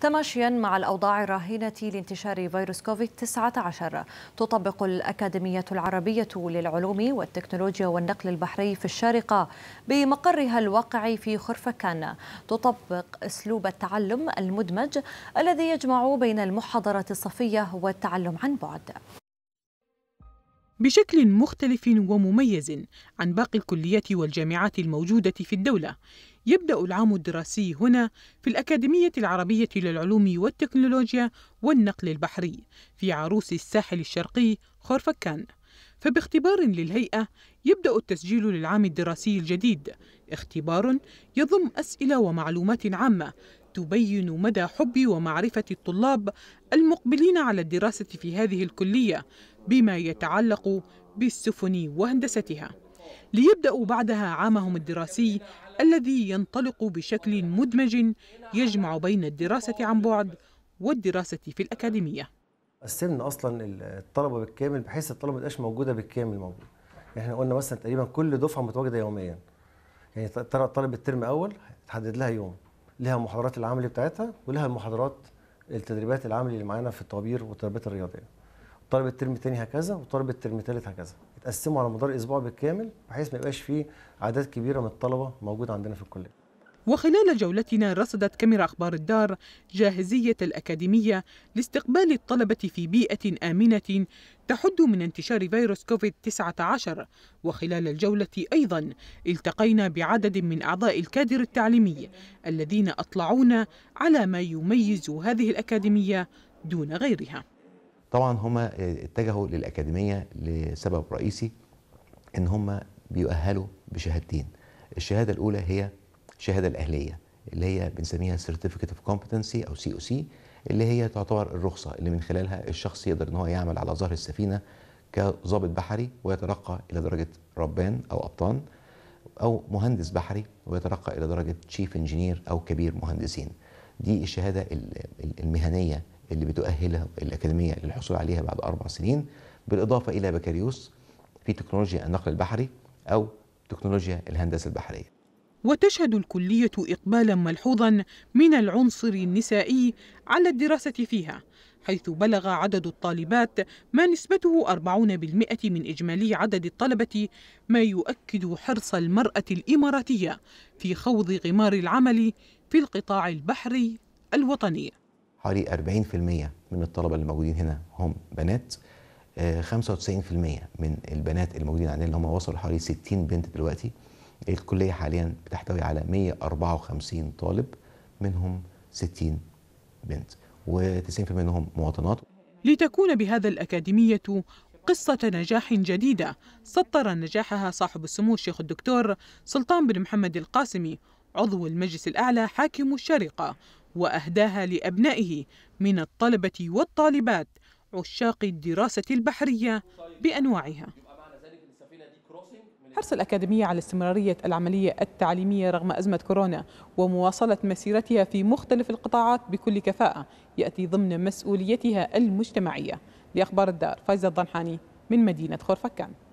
تماشيا مع الأوضاع الراهنة لانتشار فيروس كوفيد-19 تطبق الأكاديمية العربية للعلوم والتكنولوجيا والنقل البحري في الشارقة بمقرها الواقع في خرفكان تطبق أسلوب التعلم المدمج الذي يجمع بين المحاضرة الصفية والتعلم عن بعد بشكل مختلف ومميز عن باقي الكليات والجامعات الموجودة في الدولة. يبدأ العام الدراسي هنا في الأكاديمية العربية للعلوم والتكنولوجيا والنقل البحري في عروس الساحل الشرقي خورفكان. فباختبار للهيئة يبدأ التسجيل للعام الدراسي الجديد، اختبار يضم أسئلة ومعلومات عامة تبين مدى حب ومعرفة الطلاب المقبلين على الدراسة في هذه الكلية بما يتعلق بالسفن وهندستها ليبدأوا بعدها عامهم الدراسي الذي ينطلق بشكل مدمج يجمع بين الدراسة عن بعد والدراسة في الأكاديمية قسمنا أصلا الطلبة بالكامل بحيث الطلبة ما تبقاش موجودة بالكامل موجودة يعني احنا قلنا مثلا تقريبا كل دفعة متواجدة يوميا يعني طالب الترم الأول تحدد لها يوم لها محاضرات العملي بتاعتها ولها المحاضرات التدريبات العملي اللي معانا في الطوابير والتدريبات الرياضيه طالب الترم الثاني هكذا وطالب الترم الثالث هكذا اتقسموا على مدار اسبوع بالكامل بحيث ما يبقاش فيه اعداد كبيره من الطلبه موجوده عندنا في الكليه وخلال جولتنا رصدت كاميرا أخبار الدار جاهزية الأكاديمية لاستقبال الطلبة في بيئة آمنة تحد من انتشار فيروس كوفيد-19 وخلال الجولة أيضا التقينا بعدد من أعضاء الكادر التعليمي الذين أطلعونا على ما يميز هذه الأكاديمية دون غيرها طبعا هم اتجهوا للأكاديمية لسبب رئيسي ان هم بيؤهلوا بشهادتين الشهاده الاولى هي الشهاده الاهليه اللي هي بنسميها سيرتيفيكت اوف كومبتنسي او سي او سي اللي هي تعتبر الرخصه اللي من خلالها الشخص يقدر ان هو يعمل على ظهر السفينه كظابط بحري ويترقى الى درجه ربان او ابطان او مهندس بحري ويترقى الى درجه تشيف انجينير او كبير مهندسين دي الشهاده المهنيه اللي بتؤهلها الاكاديميه للحصول عليها بعد اربع سنين بالاضافه الى بكالوريوس في تكنولوجيا النقل البحري او تكنولوجيا الهندسه البحريه وتشهد الكلية إقبالا ملحوظا من العنصر النسائي على الدراسة فيها حيث بلغ عدد الطالبات ما نسبته 40% من إجمالي عدد الطلبة ما يؤكد حرص المرأة الإماراتية في خوض غمار العمل في القطاع البحري الوطني حوالي 40% من الطلبة الموجودين هنا هم بنات 95% آه، من البنات الموجودين عندنا اللي هم وصلوا حوالي 60 بنت دلوقتي الكلية حاليا بتحتوي على 154 طالب منهم 60 بنت و90% منهم مواطنات لتكون بهذا الأكاديمية قصة نجاح جديدة سطر نجاحها صاحب السمو الشيخ الدكتور سلطان بن محمد القاسمي عضو المجلس الأعلى حاكم الشارقة وأهداها لأبنائه من الطلبة والطالبات عشاق الدراسة البحرية بأنواعها حرص الأكاديمية على استمرارية العملية التعليمية رغم أزمة كورونا ومواصلة مسيرتها في مختلف القطاعات بكل كفاءة يأتي ضمن مسؤوليتها المجتمعية لأخبار الدار فايزة الضنحاني من مدينة خورفكان